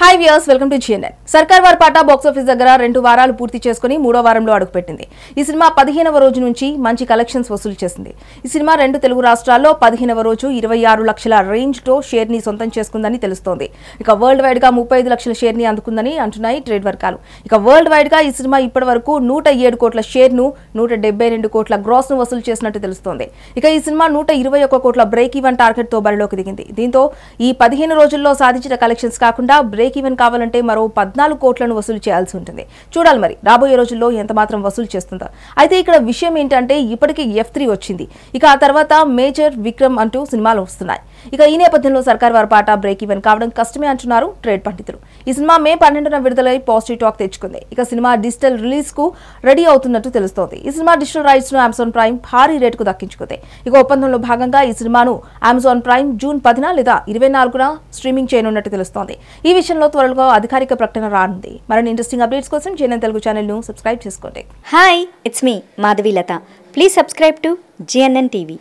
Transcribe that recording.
hi viewers welcome to GNN Sarkar Vaari పాట box office దగ్గర రెండు వారాలు పూర్తి చేసుకుని మూడో వారంలో అడుగుపెట్టింది ఈ సినిమా పదిహేనవ రోజు నుంచి మంచి కలెక్షన్స్ వసూలు చేసింది ఈ సినిమా రెండు తెలుగు రాష్ట్రాల్లో పదిహేనవ రోజు ఇరవై ఆరు లక్షల రేంజ్తో షేర్ని సొంతం చేసుకుందని తెలుస్తోంది ఇక వరల్డ్ వైడ్గా ముప్పై ఐదు లక్షల షేర్ని అందుకుందని అంటున్నాయి ట్రేడ్ వర్గాలు ఇక వరల్డ్ వైడ్గా ఈ సినిమా ఇప్పటి వరకు నూట ఏడు కోట్ల షేర్ను నూట డెబ్బై రెండు కోట్ల గ్రాస్ను వసూలు చేసినట్టు తెలుస్తోంది ఇక ఈ సినిమా నూట ఇరవై ఒక్క కోట్ల బ్రేక్ ఈవెన్ టార్గెట్తో బరిలోకి దిగింది దీంతో ఈ పదిహేను రోజుల్లో సాధించిన కలెక్షన్స్ కాకుండా బ్రేక్ ఈవెన్ కావాలంటే మరో పద్నాలుగు కోట్లను వసూలు చేయాల్సి ఉంటుంది చూడాలి మరి రాబోయే రోజుల్లో ఎంత మాత్రం వసూలు చేస్తుందో అయితే ఇక్కడ విషయం ఏంటంటే ఇప్పటికే ఎఫ్ త్రీ వచ్చింది ఇక ఆ తర్వాత మేజర్ విక్రమ్ అంటూ సినిమాలు వస్తున్నాయి ఇక ఈ నేపథ్యంలో సర్కార్ వారి పాట బ్రేక్ ఈవెన్ కావడం కష్టమే అంటున్నారు ట్రేడ్ పండితులు ఈ సినిమా మే పన్నెండున విడుదలై పాజిటివ్ టాక్ తెచ్చుకుంది ఇక సినిమా డిజిటల్ రిలీజ్ కు రెడీ అవుతున్నట్టు తెలుస్తోంది ఈ సినిమా డిజిటల్ రైట్స్ ను అమెజాన్ ప్రైమ్ భారీ రేటుకు దక్కించుకుంది ఇక ఒప్పందంలో భాగంగా ఈ సినిమాను అమెజాన్ ప్రైమ్ జూన్ పదిన లేదా ఇరవై నాలుగున స్ట్రీమింగ్ చేయనున్నట్టు తెలుస్తోంది ఈ విషయం విషయంలో త్వరలో అధికారిక ప్రకటన రానుంది మరిన్ని ఇంట్రెస్టింగ్ అప్డేట్స్ కోసం జీఎన్ఎన్ తెలుగు ఛానల్ ను సబ్స్క్రైబ్ చేసుకోండి hi it's me Madhavi Latha please subscribe to GNN TV